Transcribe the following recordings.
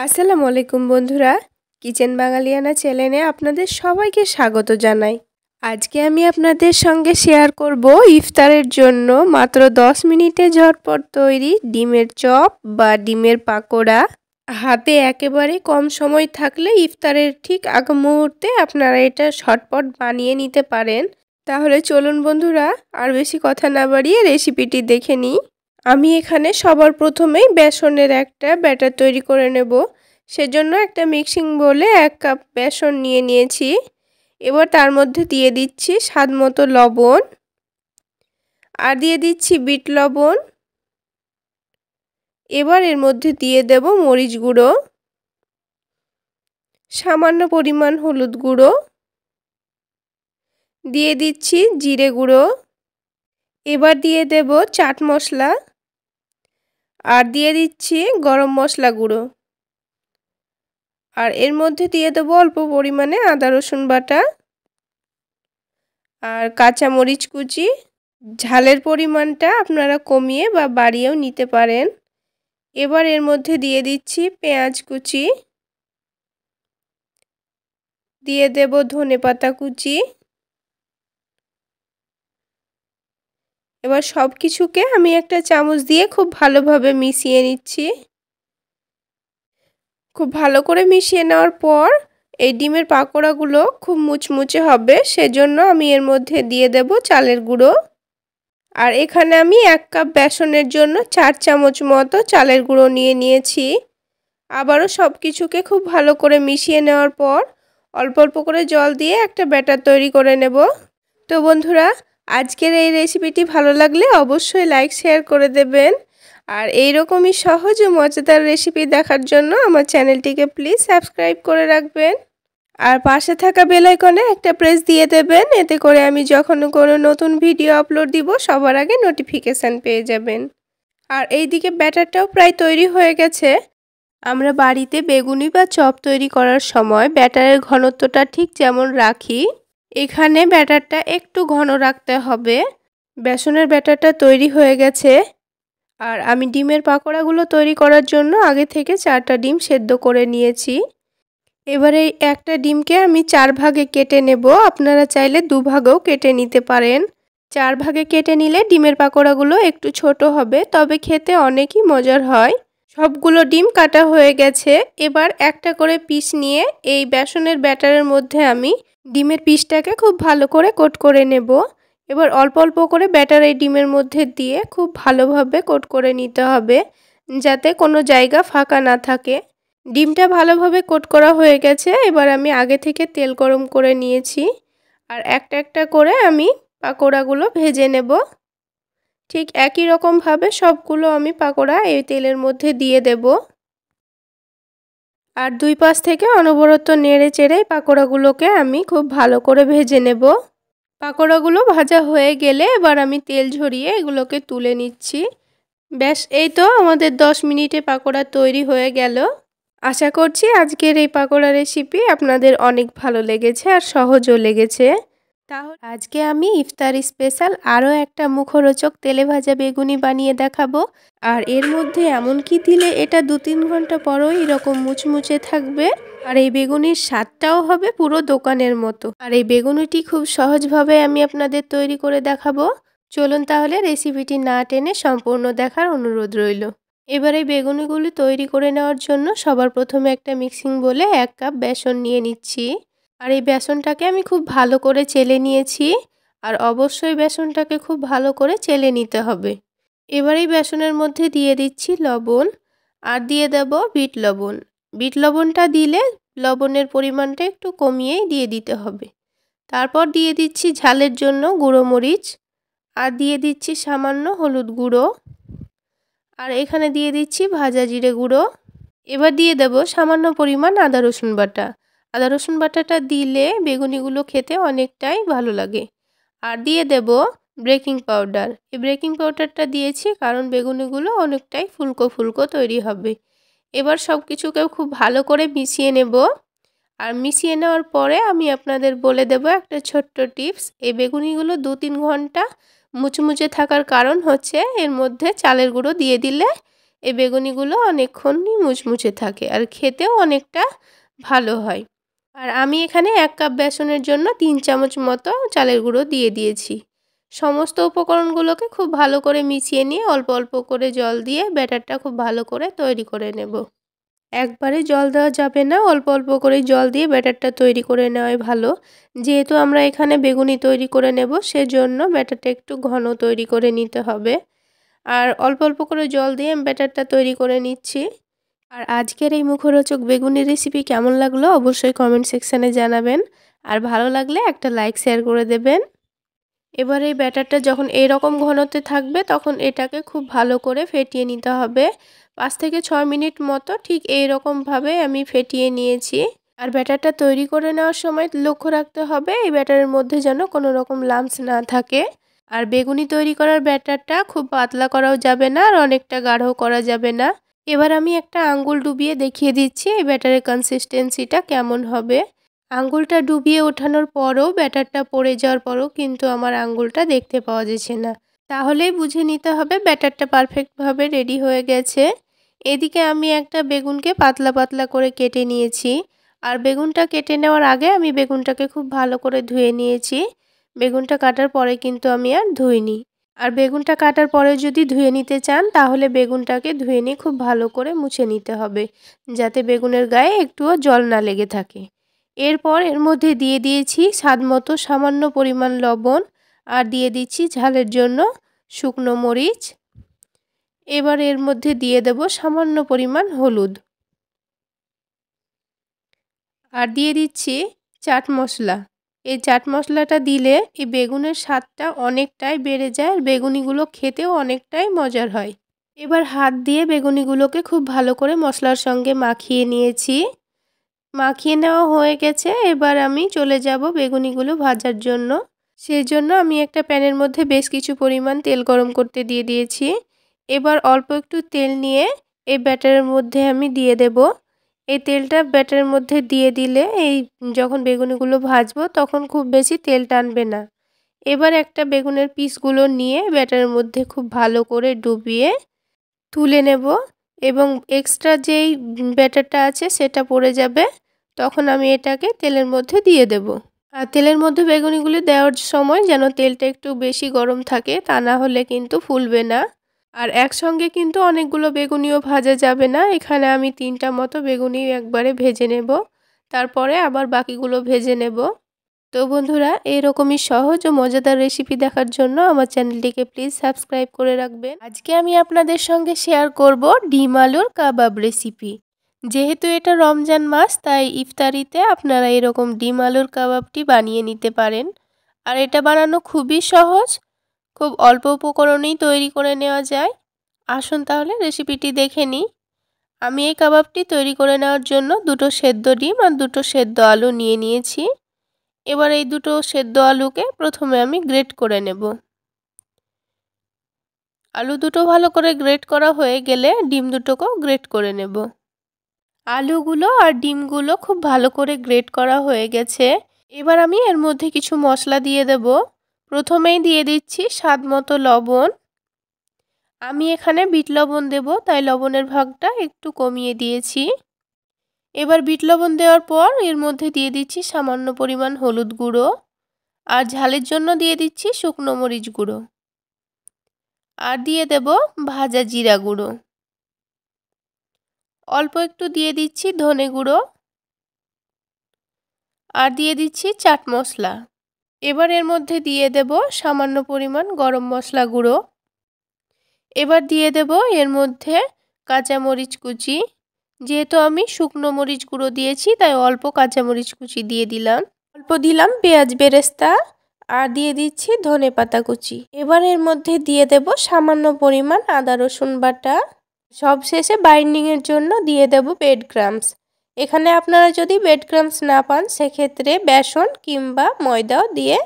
আসসালামু আলাইকুম বন্ধুরা কিচেন বাঙালিয়ানা চ্যানেলে আপনাদের সবাইকে স্বাগত জানাই আজকে আমি আপনাদের সঙ্গে শেয়ার করব ইফতারের জন্য মাত্র দশ মিনিটে ঝটপট তৈরি ডিমের চপ বা ডিমের পাকোড়া হাতে একেবারে কম সময় থাকলে ইফতারের ঠিক আগ মুহূর্তে আপনারা এটা শটপট বানিয়ে নিতে পারেন তাহলে চলুন বন্ধুরা আর বেশি কথা না বাড়িয়ে রেসিপিটি দেখে নিই আমি এখানে সবার প্রথমেই বেসনের একটা ব্যাটার তৈরি করে নেব সেজন্য একটা মিক্সিং বলে এক কাপ বেসন নিয়ে নিয়েছি এবার তার মধ্যে দিয়ে দিচ্ছি স্বাদ মতো লবণ আর দিয়ে দিচ্ছি বিট লবণ এবার এর মধ্যে দিয়ে দেব মরিচ গুঁড়ো সামান্য পরিমাণ হলুদ গুঁড়ো দিয়ে দিচ্ছি জিরে গুঁড়ো এবার দিয়ে দেব চাট মশলা আর দিয়ে দিচ্ছি গরম মশলা গুঁড়ো আর এর মধ্যে দিয়ে দেবো অল্প পরিমাণে আদা রসুন বাটা আর কাঁচামরিচ কুচি ঝালের পরিমাণটা আপনারা কমিয়ে বা বাড়িয়েও নিতে পারেন এবার এর মধ্যে দিয়ে দিচ্ছি পেঁয়াজ কুচি দিয়ে দেব ধনে পাতা কুচি এবার সব কিছুকে আমি একটা চামচ দিয়ে খুব ভালোভাবে মিশিয়ে নিচ্ছি খুব ভালো করে মিশিয়ে নেওয়ার পর এই ডিমের পাকোড়াগুলো খুব মুচমুচে হবে সেজন্য আমি এর মধ্যে দিয়ে দেব চালের গুঁড়ো আর এখানে আমি এক কাপ বেসনের জন্য চার চামচ মতো চালের গুঁড়ো নিয়ে নিয়েছি আবারও সব কিছুকে খুব ভালো করে মিশিয়ে নেওয়ার পর অল্প অল্প করে জল দিয়ে একটা ব্যাটার তৈরি করে নেব তো বন্ধুরা আজকের এই রেসিপিটি ভালো লাগলে অবশ্যই লাইক শেয়ার করে দেবেন আর এইরকমই সহজ ও মজাদার রেসিপি দেখার জন্য আমার চ্যানেলটিকে প্লিজ সাবস্ক্রাইব করে রাখবেন আর পাশে থাকা বেলাইকনে একটা প্রেস দিয়ে দেবেন এতে করে আমি যখন কোনো নতুন ভিডিও আপলোড দিব সবার আগে নোটিফিকেশান পেয়ে যাবেন আর এই দিকে ব্যাটারটাও প্রায় তৈরি হয়ে গেছে আমরা বাড়িতে বেগুনি বা চপ তৈরি করার সময় ব্যাটারের ঘনত্বটা ঠিক যেমন রাখি এখানে ব্যাটারটা একটু ঘন রাখতে হবে বেসনের ব্যাটারটা তৈরি হয়ে গেছে আর আমি ডিমের পাকোড়াগুলো তৈরি করার জন্য আগে থেকে চারটা ডিম সেদ্ধ করে নিয়েছি এবারে একটা ডিমকে আমি চার ভাগে কেটে নেব আপনারা চাইলে দুভাগেও কেটে নিতে পারেন চার ভাগে কেটে নিলে ডিমের পাকোড়াগুলো একটু ছোট হবে তবে খেতে অনেকই মজার হয় সবগুলো ডিম কাটা হয়ে গেছে এবার একটা করে পিস নিয়ে এই বেসনের ব্যাটারের মধ্যে আমি ডিমের পিসটাকে খুব ভালো করে কোট করে নেব এবার অল্প অল্প করে ব্যাটার এই ডিমের মধ্যে দিয়ে খুব ভালোভাবে কোট করে নিতে হবে যাতে কোনো জায়গা ফাঁকা না থাকে ডিমটা ভালোভাবে কোট করা হয়ে গেছে এবার আমি আগে থেকে তেল গরম করে নিয়েছি আর একটা একটা করে আমি পাকোড়াগুলো ভেজে নেব ঠিক একই রকমভাবে সবগুলো আমি পাকোড়া এই তেলের মধ্যে দিয়ে দেবো আর দুই পাশ থেকে অনবরত নেড়ে চেড়ে পাকোড়াগুলোকে আমি খুব ভালো করে ভেজে নেব পাকোড়াগুলো ভাজা হয়ে গেলে এবার আমি তেল ঝরিয়ে এগুলোকে তুলে নিচ্ছি ব্যাস এই তো আমাদের 10 মিনিটে পাকোড়া তৈরি হয়ে গেল আশা করছি আজকের এই পাকোড়া রেসিপি আপনাদের অনেক ভালো লেগেছে আর সহজও লেগেছে তাহলে আজকে আমি ইফতার স্পেশাল আরও একটা মুখরোচক তেলে ভাজা বেগুনি বানিয়ে দেখাবো আর এর মধ্যে এমন কি দিলে এটা দু তিন ঘন্টা পরও এরকম মুচমুচে থাকবে আর এই বেগুনির স্বাদটাও হবে পুরো দোকানের মতো আর এই বেগুনিটি খুব সহজভাবে আমি আপনাদের তৈরি করে দেখাবো চলুন তাহলে রেসিপিটি না টেনে সম্পূর্ণ দেখার অনুরোধ রইল এবারে বেগুনিগুলি তৈরি করে নেওয়ার জন্য সবার প্রথমে একটা মিক্সিং বলে এক কাপ বেসন নিয়ে নিচ্ছি আর এই বেসনটাকে আমি খুব ভালো করে চেলে নিয়েছি আর অবশ্যই বেসনটাকে খুব ভালো করে চেলে নিতে হবে এবার এই বেসনের মধ্যে দিয়ে দিচ্ছি লবণ আর দিয়ে দেব বিট লবণ বিট লবণটা দিলে লবণের পরিমাণটা একটু কমিয়েই দিয়ে দিতে হবে তারপর দিয়ে দিচ্ছি ঝালের জন্য গুঁড়ো মরিচ আর দিয়ে দিচ্ছি সামান্য হলুদ গুঁড়ো আর এখানে দিয়ে দিচ্ছি ভাজা জিরে গুঁড়ো এবার দিয়ে দেব সামান্য পরিমাণ আদা রসুন বাটা আদা রসুন বাটাটা দিলে বেগুনিগুলো খেতে অনেকটাই ভালো লাগে আর দিয়ে দেব ব্রেকিং পাউডার এই ব্রেকিং পাউডারটা দিয়েছি কারণ বেগুনিগুলো অনেকটাই ফুলকো ফুলকো তৈরি হবে এবার সব কিছুকেও খুব ভালো করে মিশিয়ে নেব আর মিশিয়ে নেওয়ার পরে আমি আপনাদের বলে দেব একটা ছোট্ট টিপস এই বেগুনিগুলো দু তিন ঘন্টা মুচমুচে থাকার কারণ হচ্ছে এর মধ্যে চালের গুঁড়ো দিয়ে দিলে এই বেগুনিগুলো অনেকক্ষণই মুচমুচে থাকে আর খেতেও অনেকটা ভালো হয় আর আমি এখানে এক কাপ বেসনের জন্য তিন চামচ মতো চালের গুঁড়ো দিয়ে দিয়েছি সমস্ত উপকরণগুলোকে খুব ভালো করে মিশিয়ে নিয়ে অল্প অল্প করে জল দিয়ে ব্যাটারটা খুব ভালো করে তৈরি করে নেব একবারে জল দেওয়া যাবে না অল্প অল্প করে জল দিয়ে ব্যাটারটা তৈরি করে নেওয়াই ভালো যেহেতু আমরা এখানে বেগুনি তৈরি করে নেব সেজন্য ব্যাটারটা একটু ঘন তৈরি করে নিতে হবে আর অল্প অল্প করে জল দিয়ে ব্যাটারটা তৈরি করে নিচ্ছি আর আজকের এই মুখরোচক বেগুনি রেসিপি কেমন লাগলো অবশ্যই কমেন্ট সেকশানে জানাবেন আর ভালো লাগলে একটা লাইক শেয়ার করে দেবেন এবার এই ব্যাটারটা যখন এরকম ঘনতে থাকবে তখন এটাকে খুব ভালো করে ফেটিয়ে নিতে হবে পাঁচ থেকে ছয় মিনিট মতো ঠিক এই রকমভাবে আমি ফেটিয়ে নিয়েছি আর ব্যাটারটা তৈরি করে নেওয়ার সময় লক্ষ্য রাখতে হবে এই ব্যাটারের মধ্যে যেন কোনো রকম লামস না থাকে আর বেগুনি তৈরি করার ব্যাটারটা খুব পাতলা করাও যাবে না আর অনেকটা গাঢ় করা যাবে না এবার আমি একটা আঙ্গুল ডুবিয়ে দেখিয়ে দিচ্ছি এই ব্যাটারের কনসিস্টেন্সিটা কেমন হবে আঙ্গুলটা ডুবিয়ে ওঠানোর পরও ব্যাটারটা পড়ে যাওয়ার পরও কিন্তু আমার আঙ্গুলটা দেখতে পাওয়া যাচ্ছে না তাহলেই বুঝে নিতে হবে ব্যাটারটা পারফেক্টভাবে রেডি হয়ে গেছে এদিকে আমি একটা বেগুনকে পাতলা পাতলা করে কেটে নিয়েছি আর বেগুনটা কেটে নেওয়ার আগে আমি বেগুনটাকে খুব ভালো করে ধুয়ে নিয়েছি বেগুনটা কাটার পরে কিন্তু আমি আর ধুইনি আর বেগুনটা কাটার পরে যদি ধুয়ে নিতে চান তাহলে বেগুনটাকে ধুয়ে নিয়ে খুব ভালো করে মুছে নিতে হবে যাতে বেগুনের গায়ে একটুও জল না লেগে থাকে এরপর এর মধ্যে দিয়ে দিয়েছি স্বাদ মতো সামান্য পরিমাণ লবণ আর দিয়ে দিচ্ছি ঝালের জন্য শুকনো মরিচ এবার এর মধ্যে দিয়ে দেব সামান্য পরিমাণ হলুদ আর দিয়ে দিচ্ছি চাট মশলা এই চাট মশলাটা দিলে এই বেগুনের স্বাদটা অনেকটাই বেড়ে যায় আর বেগুনিগুলো খেতেও অনেকটাই মজার হয় এবার হাত দিয়ে বেগুনিগুলোকে খুব ভালো করে মশলার সঙ্গে মাখিয়ে নিয়েছি মাখিয়ে নেওয়া হয়ে গেছে এবার আমি চলে যাব বেগুনিগুলো ভাজার জন্য সেই জন্য আমি একটা প্যানের মধ্যে বেশ কিছু পরিমাণ তেল গরম করতে দিয়ে দিয়েছি এবার অল্প একটু তেল নিয়ে এই ব্যাটারের মধ্যে আমি দিয়ে দেবো এই তেলটা ব্যাটারের মধ্যে দিয়ে দিলে এই যখন বেগুনিগুলো ভাজবো তখন খুব বেশি তেল টানবে না এবার একটা বেগুনের পিসগুলো নিয়ে ব্যাটারের মধ্যে খুব ভালো করে ডুবিয়ে তুলে নেব এবং এক্সট্রা যেই ব্যাটারটা আছে সেটা পড়ে যাবে তখন আমি এটাকে তেলের মধ্যে দিয়ে দেব আর তেলের মধ্যে বেগুনিগুলো দেওয়ার সময় যেন তেলটা একটু বেশি গরম থাকে তা না হলে কিন্তু ফুলবে না আর একসঙ্গে কিন্তু অনেকগুলো বেগুনিও ভাজা যাবে না এখানে আমি তিনটা মতো বেগুনি একবারে ভেজে নেব তারপরে আবার বাকিগুলো ভেজে নেব তো বন্ধুরা এরকমই সহজ ও মজাদার রেসিপি দেখার জন্য আমার চ্যানেলটিকে প্লিজ সাবস্ক্রাইব করে রাখবেন আজকে আমি আপনাদের সঙ্গে শেয়ার করব ডিম আলুর কাবাব রেসিপি যেহেতু এটা রমজান মাস তাই ইফতারিতে আপনারা এরকম ডিম আলুর কাবাবটি বানিয়ে নিতে পারেন আর এটা বানানো খুবই সহজ খুব অল্প উপকরণেই তৈরি করে নেওয়া যায় আসুন তাহলে রেসিপিটি দেখে নিই আমি এই কাবাবটি তৈরি করে নেওয়ার জন্য দুটো সেদ্ধ ডিম আর দুটো সেদ্ধ আলু নিয়ে নিয়েছি এবার এই দুটো সেদ্ধ আলুকে প্রথমে আমি গ্রেট করে নেব আলু দুটো ভালো করে গ্রেট করা হয়ে গেলে ডিম দুটোকেও গ্রেট করে নেব আলুগুলো আর ডিমগুলো খুব ভালো করে গ্রেট করা হয়ে গেছে এবার আমি এর মধ্যে কিছু মশলা দিয়ে দেব প্রথমেই দিয়ে দিচ্ছি স্বাদ মতো লবণ আমি এখানে বিট লবণ দেব তাই লবণের ভাগটা একটু কমিয়ে দিয়েছি এবার বিট লবণ দেওয়ার পর এর মধ্যে দিয়ে দিচ্ছি সামান্য পরিমাণ হলুদ গুঁড়ো আর ঝালের জন্য দিয়ে দিচ্ছি শুকনো মরিচ গুঁড়ো আর দিয়ে দেব ভাজা জিরা গুঁড়ো অল্প একটু দিয়ে দিচ্ছি ধনে গুঁড়ো আর দিয়ে দিচ্ছি চাট মশলা এবার এর মধ্যে দিয়ে দেব সামান্য পরিমাণ গরম মশলা গুঁড়ো এবার দিয়ে দেব এর মধ্যে কাঁচামরিচ কুচি যেহেতু আমি শুকনো মরিচ গুঁড়ো দিয়েছি তাই অল্প কাঁচামরিচ কুচি দিয়ে দিলাম অল্প দিলাম পেঁয়াজ বেরেস্তা আর দিয়ে দিচ্ছি ধনে পাতা কুচি এবার এর মধ্যে দিয়ে দেব সামান্য পরিমাণ আদা রসুন বাটা সবশেষে বাইন্ডিংয়ের জন্য দিয়ে দেব বেড গ্রামস এখানে আপনারা যদি বেড ক্রামস না পান সেক্ষেত্রে বেসন কিংবা ময়দাও দিয়ে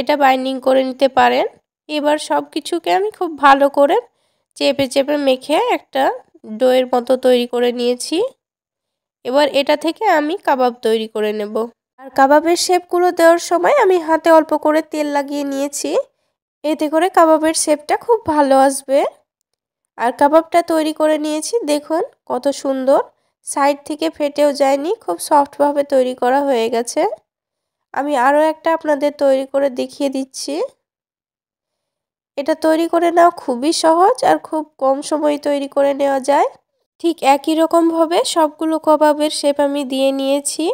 এটা বাইন্ডিং করে নিতে পারেন এবার সব কিছুকে আমি খুব ভালো করে চেপে চেপে মেখে একটা ডোয়ের মতো তৈরি করে নিয়েছি এবার এটা থেকে আমি কাবাব তৈরি করে নেব আর কাবাবের শেপগুলো দেওয়ার সময় আমি হাতে অল্প করে তেল লাগিয়ে নিয়েছি এতে করে কাবাবের শেপটা খুব ভালো আসবে আর কাবাবটা তৈরি করে নিয়েছি দেখুন কত সুন্দর সাইড থেকে ফেটেও যায়নি খুব সফটভাবে তৈরি করা হয়ে গেছে আমি আরও একটা আপনাদের তৈরি করে দেখিয়ে দিচ্ছি এটা তৈরি করে নেওয়া খুবই সহজ আর খুব কম সময়ে তৈরি করে নেওয়া যায় ঠিক একই রকমভাবে সবগুলো কবাবের শেপ আমি দিয়ে নিয়েছি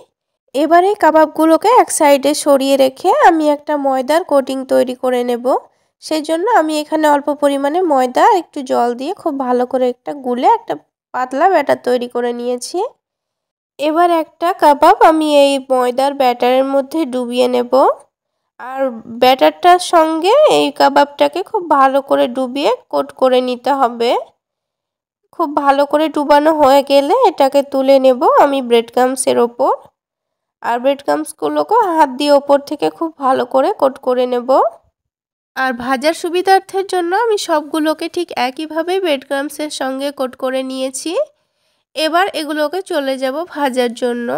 এবারে কাবাবগুলোকে এক সাইডে সরিয়ে রেখে আমি একটা ময়দার কোটিং তৈরি করে নেব সেই জন্য আমি এখানে অল্প পরিমাণে ময়দা একটু জল দিয়ে খুব ভালো করে একটা গুলে একটা পাতলা ব্যাটার তৈরি করে নিয়েছি এবার একটা কাবাব আমি এই ময়দার ব্যাটারের মধ্যে ডুবিয়ে নেব আর ব্যাটারটার সঙ্গে এই কাবাবটাকে খুব ভালো করে ডুবিয়ে কোট করে নিতে হবে খুব ভালো করে ডুবানো হয়ে গেলে এটাকে তুলে নেব আমি ব্রেড ক্রামসের ওপর আর ব্রেড ক্রামসগুলোকে হাত দিয়ে ওপর থেকে খুব ভালো করে কোট করে নেব আর ভাজার সুবিধার্থের জন্য আমি সবগুলোকে ঠিক একইভাবে ব্রেডক্রামসের সঙ্গে কোট করে নিয়েছি এবার এগুলোকে চলে যাব ভাজার জন্য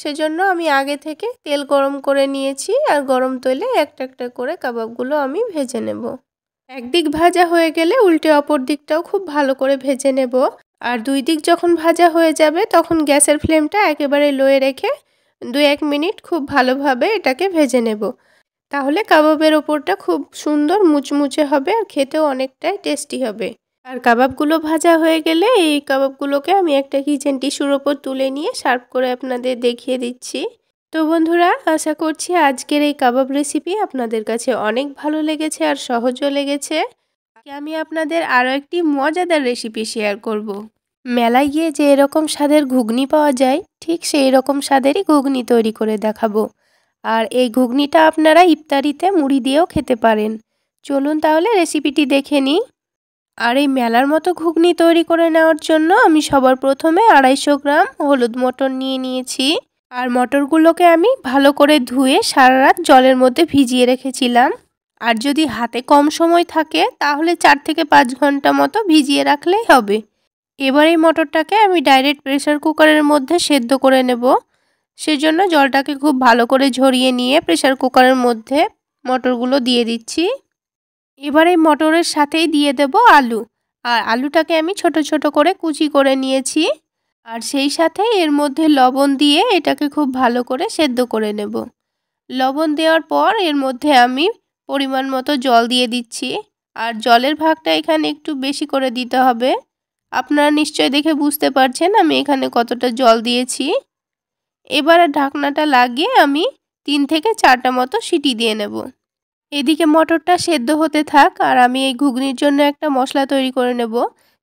সেজন্য আমি আগে থেকে তেল গরম করে নিয়েছি আর গরম তৈলে একটা একটা করে কাবাবগুলো আমি ভেজে নেব একদিক ভাজা হয়ে গেলে উল্টে অপর দিকটাও খুব ভালো করে ভেজে নেব আর দুই দিক যখন ভাজা হয়ে যাবে তখন গ্যাসের ফ্লেমটা একেবারে লোয়ে রেখে দু এক মিনিট খুব ভালোভাবে এটাকে ভেজে নেব তাহলে কাবাবের ওপরটা খুব সুন্দর মুচমুচে হবে আর খেতেও অনেকটাই টেস্টি হবে আর কাবাবগুলো ভাজা হয়ে গেলে এই কাবাবগুলোকে আমি একটা কিচেন টিস্যুর ওপর তুলে নিয়ে সার্ভ করে আপনাদের দেখিয়ে দিচ্ছি তো বন্ধুরা আশা করছি আজকের এই কাবাব রেসিপি আপনাদের কাছে অনেক ভালো লেগেছে আর সহজও লেগেছে আমি আপনাদের আরও একটি মজাদার রেসিপি শেয়ার করব। মেলায় গিয়ে যে এরকম স্বাদের ঘুগনি পাওয়া যায় ঠিক সেই রকম স্বাদেরই ঘুগনি তৈরি করে দেখাবো আর এই ঘুগনিটা আপনারা ইফতারিতে মুড়ি দিয়েও খেতে পারেন চলুন তাহলে রেসিপিটি দেখে নিই আর এই মেলার মতো ঘুগনি তৈরি করে নেওয়ার জন্য আমি সবার প্রথমে আড়াইশো গ্রাম হলুদ মটর নিয়ে নিয়েছি আর মটরগুলোকে আমি ভালো করে ধুয়ে সারা রাত জলের মধ্যে ভিজিয়ে রেখেছিলাম আর যদি হাতে কম সময় থাকে তাহলে চার থেকে পাঁচ ঘন্টা মতো ভিজিয়ে রাখলেই হবে এবার এই মটরটাকে আমি ডাইরেক্ট প্রেসার কুকারের মধ্যে সেদ্ধ করে নেব সেজন্য জলটাকে খুব ভালো করে ঝরিয়ে নিয়ে প্রেশার কুকারের মধ্যে মটরগুলো দিয়ে দিচ্ছি এবার এই মটরের সাথেই দিয়ে দেব আলু আর আলুটাকে আমি ছোট ছোট করে কুচি করে নিয়েছি আর সেই সাথে এর মধ্যে লবণ দিয়ে এটাকে খুব ভালো করে সেদ্ধ করে নেব লবণ দেওয়ার পর এর মধ্যে আমি পরিমাণ মতো জল দিয়ে দিচ্ছি আর জলের ভাগটা এখানে একটু বেশি করে দিতে হবে আপনারা নিশ্চয় দেখে বুঝতে পারছেন আমি এখানে কতটা জল দিয়েছি এবার ঢাকনাটা লাগিয়ে আমি তিন থেকে চারটা মতো সিটি দিয়ে নেব এদিকে মটরটা সেদ্ধ হতে থাক আর আমি এই ঘুগনির জন্য একটা মশলা তৈরি করে নেব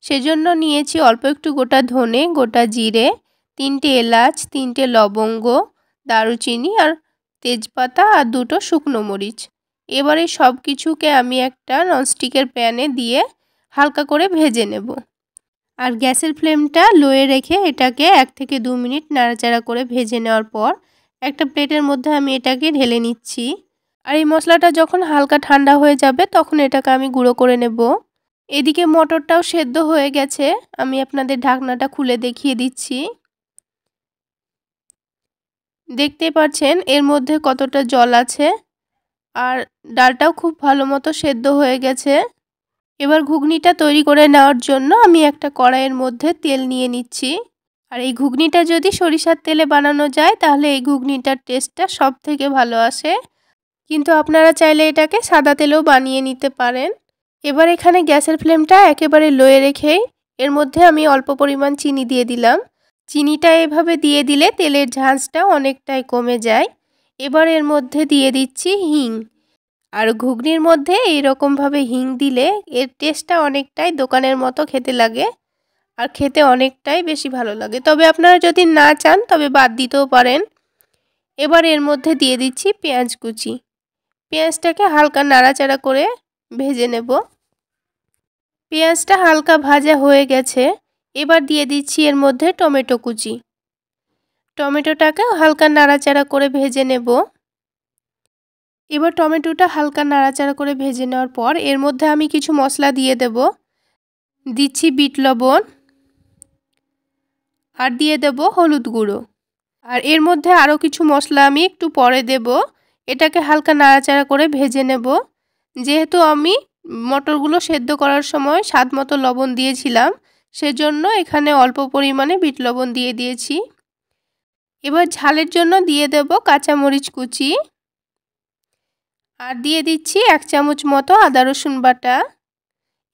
সেজন্য নিয়েছি অল্প একটু গোটা ধনে গোটা জিরে তিনটে এলাচ তিনটে লবঙ্গ দারুচিনি আর তেজপাতা আর দুটো শুকনো মরিচ এবারে সব কিছুকে আমি একটা ননস্টিকের প্যানে দিয়ে হালকা করে ভেজে নেব আর গ্যাসের ফ্লেমটা লোয়ে রেখে এটাকে এক থেকে দু মিনিট নাড়াচাড়া করে ভেজে নেওয়ার পর একটা প্লেটের মধ্যে আমি এটাকে ঢেলে নিচ্ছি আর এই মশলাটা যখন হালকা ঠান্ডা হয়ে যাবে তখন এটাকে আমি গুঁড়ো করে নেব এদিকে মটরটাও সেদ্ধ হয়ে গেছে আমি আপনাদের ঢাকনাটা খুলে দেখিয়ে দিচ্ছি দেখতে পাচ্ছেন এর মধ্যে কতটা জল আছে আর ডালটাও খুব ভালো মতো সেদ্ধ হয়ে গেছে এবার ঘুগনিটা তৈরি করে নেওয়ার জন্য আমি একটা কড়াইয়ের মধ্যে তেল নিয়ে নিচ্ছি আর এই ঘুগনিটা যদি সরিষার তেলে বানানো যায় তাহলে এই ঘুগনিটার টেস্টটা সব থেকে ভালো আসে কিন্তু আপনারা চাইলে এটাকে সাদা তেলেও বানিয়ে নিতে পারেন এবার এখানে গ্যাসের ফ্লেমটা একেবারে লোয়ে রেখেই এর মধ্যে আমি অল্প পরিমাণ চিনি দিয়ে দিলাম চিনিটা এভাবে দিয়ে দিলে তেলের ঝাঁঝটা অনেকটাই কমে যায় এবার এর মধ্যে দিয়ে দিচ্ছি হিং আর ঘুগনির মধ্যে এইরকমভাবে হিং দিলে এর টেস্টটা অনেকটাই দোকানের মতো খেতে লাগে আর খেতে অনেকটাই বেশি ভালো লাগে তবে আপনারা যদি না চান তবে বাদ দিতেও পারেন এবার এর মধ্যে দিয়ে দিচ্ছি পেঁয়াজ কুচি পেঁয়াজটাকে হালকা নাড়াচাড়া করে ভেজে নেব পেঁয়াজটা হালকা ভাজা হয়ে গেছে এবার দিয়ে দিচ্ছি এর মধ্যে টমেটো কুচি টমেটোটাকে হালকা নাড়াচাড়া করে ভেজে নেব এবার টমেটোটা হালকা নাড়াচাড়া করে ভেজে নেওয়ার পর এর মধ্যে আমি কিছু মশলা দিয়ে দেব দিচ্ছি বিট লবণ আর দিয়ে দেব হলুদ গুঁড়ো আর এর মধ্যে আরও কিছু মশলা আমি একটু পরে দেব এটাকে হালকা নাড়াচাড়া করে ভেজে নেব যেহেতু আমি মটরগুলো সেদ্ধ করার সময় স্বাদ মতো লবণ দিয়েছিলাম সেজন্য এখানে অল্প পরিমাণে বিট লবণ দিয়ে দিয়েছি এবার ঝালের জন্য দিয়ে দেব কাঁচামরিচ কুচি আর দিয়ে দিচ্ছি এক চামচ মতো আদা রসুন বাটা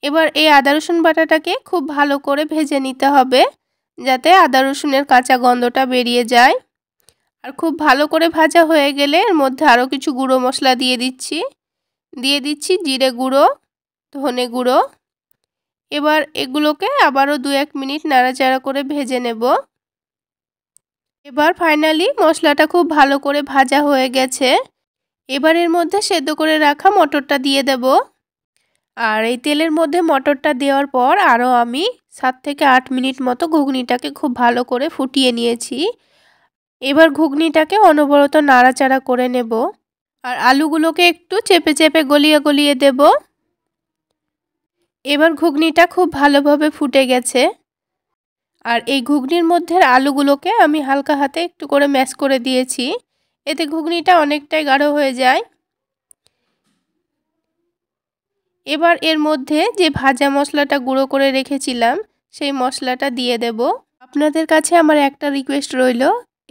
এবার এই আদা রসুন বাটাটাকে খুব ভালো করে ভেজে নিতে হবে যাতে আদা রসুনের কাঁচা গন্ধটা বেরিয়ে যায় আর খুব ভালো করে ভাজা হয়ে গেলে এর মধ্যে আরও কিছু গুঁড়ো মশলা দিয়ে দিচ্ছি দিয়ে দিচ্ছি জিরে গুঁড়ো ধনে গুঁড়ো এবার এগুলোকে আবারও দু এক মিনিট নাড়াচাড়া করে ভেজে নেব এবার ফাইনালি মশলাটা খুব ভালো করে ভাজা হয়ে গেছে এবারের মধ্যে সেদ্ধ করে রাখা মটরটা দিয়ে দেব আর এই তেলের মধ্যে মটরটা দেওয়ার পর আরও আমি সাত থেকে আট মিনিট মতো ঘুগনিটাকে খুব ভালো করে ফুটিয়ে নিয়েছি এবার ঘুগনিটাকে অনবরত নাড়াচাড়া করে নেব আর আলুগুলোকে একটু চেপে চেপে গলিয়ে গলিয়ে দেব এবার ঘুগনিটা খুব ভালোভাবে ফুটে গেছে আর এই ঘুগনির মধ্যে আলুগুলোকে আমি হালকা হাতে একটু করে ম্যাশ করে দিয়েছি এতে ঘুগনিটা অনেকটাই গাঢ় হয়ে যায় এবার এর মধ্যে যে ভাজা মশলাটা গুঁড়ো করে রেখেছিলাম সেই মশলাটা দিয়ে দেব আপনাদের কাছে আমার একটা রিকোয়েস্ট রইল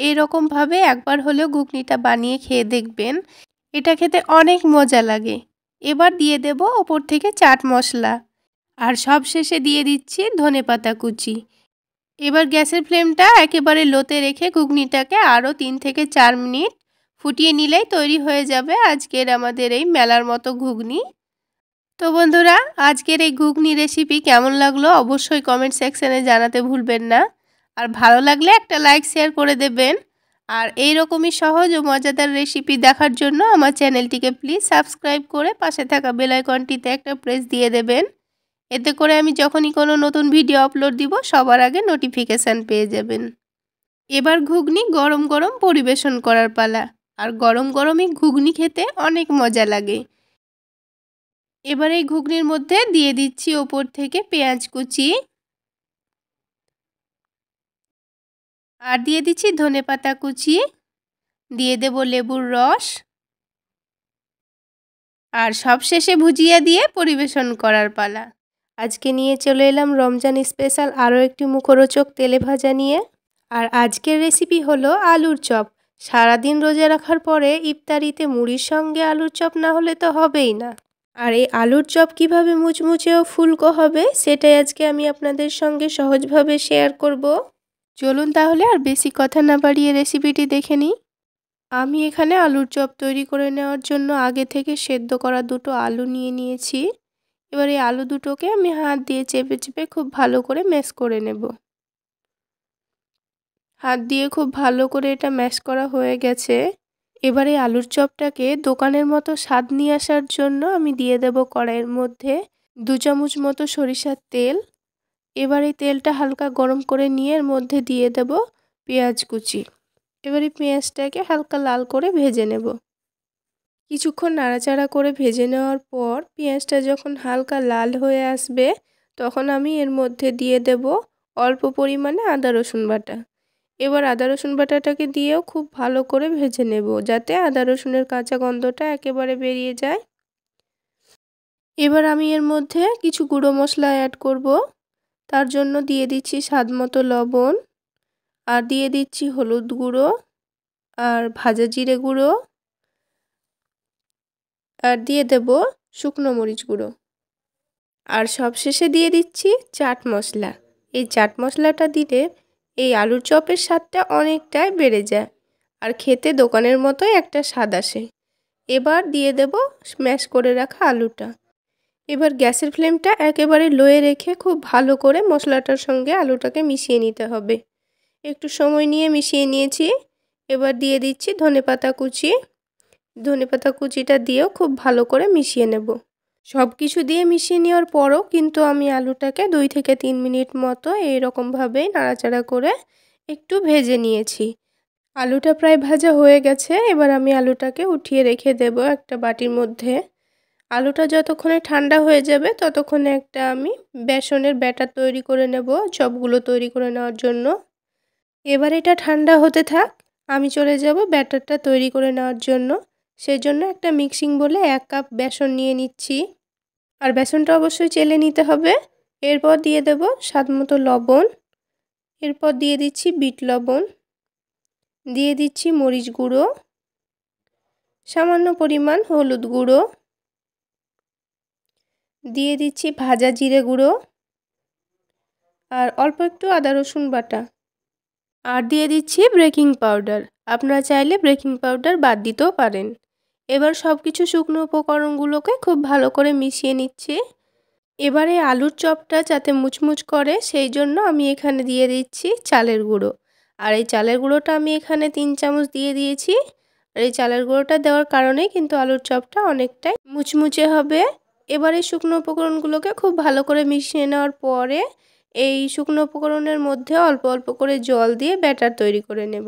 এইরকমভাবে একবার হলেও ঘুগনিটা বানিয়ে খেয়ে দেখবেন এটা খেতে অনেক মজা লাগে এবার দিয়ে দেব ওপর থেকে চাট মশলা আর সব শেষে দিয়ে দিচ্ছি ধনে পাতা কুচি এবার গ্যাসের ফ্লেমটা একেবারে লোতে রেখে ঘুগনিটাকে আরও তিন থেকে চার মিনিট ফুটিয়ে নিলেই তৈরি হয়ে যাবে আজকের আমাদের এই মেলার মতো ঘুগনি তো বন্ধুরা আজকের এই ঘুগনি রেসিপি কেমন লাগলো অবশ্যই কমেন্ট সেকশানে জানাতে ভুলবেন না আর ভালো লাগলে একটা লাইক শেয়ার করে দেবেন আর এই রকমই সহজ ও মজাদার রেসিপি দেখার জন্য আমার চ্যানেলটিকে প্লিজ সাবস্ক্রাইব করে পাশে থাকা বেলাইকনটিতে একটা প্রেস দিয়ে দেবেন এতে করে আমি যখনই কোনো নতুন ভিডিও আপলোড দিব সবার আগে নোটিফিকেশান পেয়ে যাবেন এবার ঘুগনি গরম গরম পরিবেশন করার পালা আর গরম গরমই ঘুগনি খেতে অনেক মজা লাগে এবার এই ঘুগনির মধ্যে দিয়ে দিচ্ছি ওপর থেকে পেঁয়াজ কুচি আর দিয়ে দিচ্ছি ধনে পাতা কুচি দিয়ে দেব লেবুর রস আর সব শেষে ভুজিয়া দিয়ে পরিবেশন করার পালা আজকে নিয়ে চলে এলাম রমজান স্পেশাল আরও একটি মুখরোচক তেলে ভাজা নিয়ে আর আজকের রেসিপি হলো আলুর চপ সারাদিন রোজা রাখার পরে ইফতারিতে মুড়ির সঙ্গে আলুর চপ না হলে তো হবেই না আর এই আলুর চপ কিভাবে মুচমুচে ও ফুলকো হবে সেটাই আজকে আমি আপনাদের সঙ্গে সহজভাবে শেয়ার করব চলুন তাহলে আর বেশি কথা না বাড়িয়ে রেসিপিটি দেখে নিই আমি এখানে আলুর চপ তৈরি করে নেওয়ার জন্য আগে থেকে সেদ্ধ করা দুটো আলু নিয়ে নিয়েছি এবার এই আলু দুটোকে আমি হাত দিয়ে চেপে চেপে খুব ভালো করে ম্যাশ করে নেব হাত দিয়ে খুব ভালো করে এটা ম্যাশ করা হয়ে গেছে এবারে আলুর চপটাকে দোকানের মতো স্বাদ নিয়ে আসার জন্য আমি দিয়ে দেব কড়াইয়ের মধ্যে দু চামচ মতো সরিষার তেল এবার এই তেলটা হালকা গরম করে নিয়ে এর মধ্যে দিয়ে দেব পেঁয়াজ কুচি এবারে পেঁয়াজটাকে হালকা লাল করে ভেজে নেব কিছুক্ষণ নাড়াচাড়া করে ভেজে নেওয়ার পর পেঁয়াজটা যখন হালকা লাল হয়ে আসবে তখন আমি এর মধ্যে দিয়ে দেব অল্প পরিমাণে আদা রসুন বাটা এবার আদা রসুন বাটাটাকে দিয়েও খুব ভালো করে ভেজে নেব যাতে আদা রসুনের কাঁচা গন্ধটা একেবারে বেরিয়ে যায় এবার আমি এর মধ্যে কিছু গুঁড়ো মশলা অ্যাড করব তার জন্য দিয়ে দিচ্ছি স্বাদ মতো লবণ আর দিয়ে দিচ্ছি হলুদ গুঁড়ো আর ভাজা জিরে গুঁড়ো আর দিয়ে দেব শুকনো মরিচ গুঁড়ো আর সবশেষে দিয়ে দিচ্ছি চাট মশলা এই চাট মশলাটা দিলে এই আলুর চপের স্বাদটা অনেকটাই বেড়ে যায় আর খেতে দোকানের মতোই একটা স্বাদ আসে এবার দিয়ে দেব স্ম্যাশ করে রাখা আলুটা এবার গ্যাসের ফ্লেমটা একেবারে লোয়ে রেখে খুব ভালো করে মশলাটার সঙ্গে আলুটাকে মিশিয়ে নিতে হবে একটু সময় নিয়ে মিশিয়ে নিয়েছি এবার দিয়ে দিচ্ছি ধনেপাতা কুচি ধনেপাতা কুচিটা দিয়েও খুব ভালো করে মিশিয়ে নেব সব কিছু দিয়ে মিশিয়ে নেওয়ার পরও কিন্তু আমি আলুটাকে দুই থেকে তিন মিনিট মতো এইরকমভাবে নাড়াচাড়া করে একটু ভেজে নিয়েছি আলুটা প্রায় ভাজা হয়ে গেছে এবার আমি আলুটাকে উঠিয়ে রেখে দেব একটা বাটির মধ্যে আলুটা যতক্ষণে ঠান্ডা হয়ে যাবে ততক্ষণে একটা আমি বেসনের ব্যাটার তৈরি করে নেব চপগুলো তৈরি করে নেওয়ার জন্য এবার এটা ঠান্ডা হতে থাক আমি চলে যাব ব্যাটারটা তৈরি করে নেওয়ার জন্য সেই জন্য একটা মিক্সিং বলে এক কাপ বেসন নিয়ে নিচ্ছি আর বেসনটা অবশ্যই চেলে নিতে হবে এরপর দিয়ে দেব স্বাদ মতো লবণ এরপর দিয়ে দিচ্ছি বিট লবণ দিয়ে দিচ্ছি মরিচ গুঁড়ো সামান্য পরিমাণ হলুদ গুঁড়ো দিয়ে দিচ্ছি ভাজা জিরে গুঁড়ো আর অল্প একটু আদা রসুন বাটা আর দিয়ে দিচ্ছি ব্রেকিং পাউডার আপনারা চাইলে ব্রেকিং পাউডার বাদ দিতেও পারেন এবার সব কিছু শুকনো উপকরণগুলোকে খুব ভালো করে মিশিয়ে নিচ্ছি এবারে আলুর চপটা যাতে মুচমুচ করে সেই জন্য আমি এখানে দিয়ে দিচ্ছি চালের গুঁড়ো আর এই চালের গুঁড়োটা আমি এখানে তিন চামচ দিয়ে দিয়েছি আর এই চালের গুঁড়োটা দেওয়ার কারণে কিন্তু আলুর চপটা অনেকটাই মুচমুচে হবে এবারে শুকনো উপকরণগুলোকে খুব ভালো করে মিশিয়ে নেওয়ার পরে এই শুকনো উপকরণের মধ্যে অল্প অল্প করে জল দিয়ে ব্যাটার তৈরি করে নেব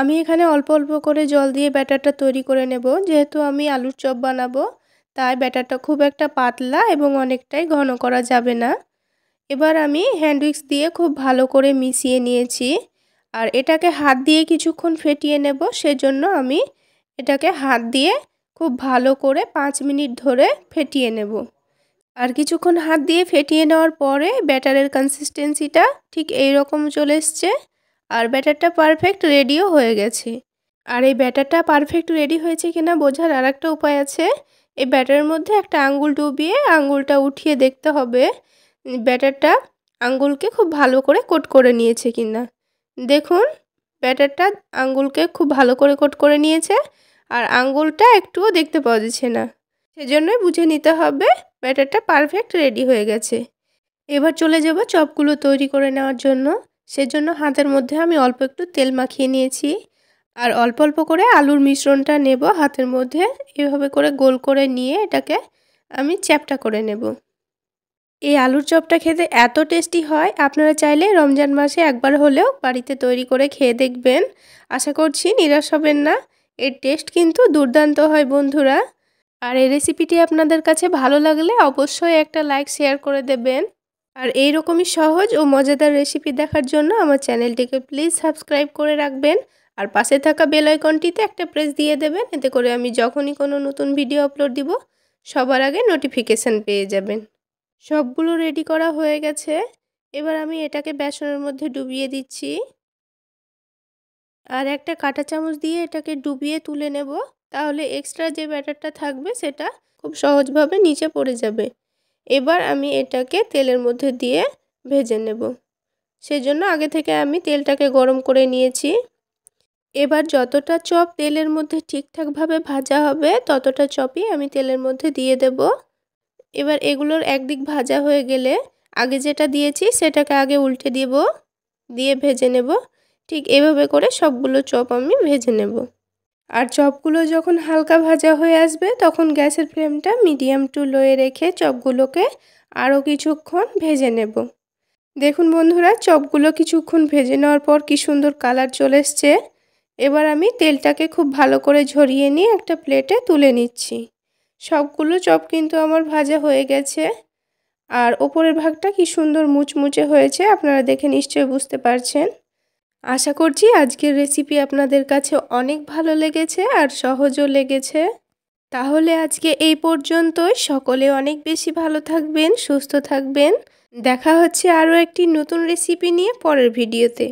আমি এখানে অল্প অল্প করে জল দিয়ে ব্যাটারটা তৈরি করে নেব যেহেতু আমি আলুর চপ বানাবো তাই ব্যাটারটা খুব একটা পাতলা এবং অনেকটাই ঘন করা যাবে না এবার আমি হ্যান্ডউইক্স দিয়ে খুব ভালো করে মিশিয়ে নিয়েছি আর এটাকে হাত দিয়ে কিছুক্ষণ ফেটিয়ে নেব সেজন্য আমি এটাকে হাত দিয়ে খুব ভালো করে পাঁচ মিনিট ধরে ফেটিয়ে নেব আর কিছুক্ষণ হাত দিয়ে ফেটিয়ে নেওয়ার পরে ব্যাটারের কনসিস্টেন্সিটা ঠিক এই রকম চলে এসছে আর ব্যাটারটা পারফেক্ট রেডিও হয়ে গেছে আর এই ব্যাটারটা পারফেক্ট রেডি হয়েছে কিনা বোঝার আর একটা উপায় আছে এই ব্যাটারের মধ্যে একটা আঙ্গুল ডুবিয়ে আঙ্গুলটা উঠিয়ে দেখতে হবে ব্যাটারটা আঙ্গুলকে খুব ভালো করে কোট করে নিয়েছে কিনা দেখুন ব্যাটারটা আঙ্গুলকে খুব ভালো করে কোট করে নিয়েছে আর আঙ্গুলটা একটুও দেখতে পাওয়া যাচ্ছে না সেজন্যই বুঝে নিতে হবে ব্যাটারটা পারফেক্ট রেডি হয়ে গেছে এবার চলে যাবো চপগুলো তৈরি করে নেওয়ার জন্য সেজন্য হাতের মধ্যে আমি অল্প একটু তেল মাখিয়ে নিয়েছি আর অল্প অল্প করে আলুর মিশ্রণটা নেব হাতের মধ্যে এভাবে করে গোল করে নিয়ে এটাকে আমি চ্যাপটা করে নেব এই আলুর চপটা খেতে এত টেস্টি হয় আপনারা চাইলে রমজান মাসে একবার হলেও বাড়িতে তৈরি করে খেয়ে দেখবেন আশা করছি নিরাশ হবেন না এর টেস্ট কিন্তু দুর্দান্ত হয় বন্ধুরা আর এই রেসিপিটি আপনাদের কাছে ভালো লাগলে অবশ্যই একটা লাইক শেয়ার করে দেবেন আর এই রকমই সহজ ও মজাদার রেসিপি দেখার জন্য আমার চ্যানেলটিকে প্লিজ সাবস্ক্রাইব করে রাখবেন আর পাশে থাকা বেল আইকনটিতে একটা প্রেস দিয়ে দেবেন এতে করে আমি যখনই কোনো নতুন ভিডিও আপলোড দিব সবার আগে নোটিফিকেশান পেয়ে যাবেন সবগুলো রেডি করা হয়ে গেছে এবার আমি এটাকে বেসনের মধ্যে ডুবিয়ে দিচ্ছি আর একটা কাঁটা চামচ দিয়ে এটাকে ডুবিয়ে তুলে নেব তাহলে এক্সট্রা যে ব্যাটারটা থাকবে সেটা খুব সহজভাবে নিচে পড়ে যাবে এবার আমি এটাকে তেলের মধ্যে দিয়ে ভেজে নেব সেজন্য আগে থেকে আমি তেলটাকে গরম করে নিয়েছি এবার যতটা চপ তেলের মধ্যে ঠিকঠাকভাবে ভাজা হবে ততটা চপই আমি তেলের মধ্যে দিয়ে দেব এবার এগুলোর একদিক ভাজা হয়ে গেলে আগে যেটা দিয়েছি সেটাকে আগে উল্টে দিব দিয়ে ভেজে নেব ঠিক এভাবে করে সবগুলো চপ আমি ভেজে নেব আর চপগুলো যখন হালকা ভাজা হয়ে আসবে তখন গ্যাসের ফ্লেমটা মিডিয়াম টু লোয়ে রেখে চপগুলোকে আরও কিছুক্ষণ ভেজে নেব দেখুন বন্ধুরা চপগুলো কিছুক্ষণ ভেজে নেওয়ার পর কি সুন্দর কালার চলে এসছে এবার আমি তেলটাকে খুব ভালো করে ঝরিয়ে নিয়ে একটা প্লেটে তুলে নিচ্ছি সবগুলো চপ কিন্তু আমার ভাজা হয়ে গেছে আর ওপরের ভাগটা কি সুন্দর মুচমুচে হয়েছে আপনারা দেখে নিশ্চয়ই বুঝতে পারছেন আশা করছি আজকের রেসিপি আপনাদের কাছে অনেক ভালো লেগেছে আর সহজও লেগেছে তাহলে আজকে এই পর্যন্তই সকলে অনেক বেশি ভালো থাকবেন সুস্থ থাকবেন দেখা হচ্ছে আরও একটি নতুন রেসিপি নিয়ে পরের ভিডিওতে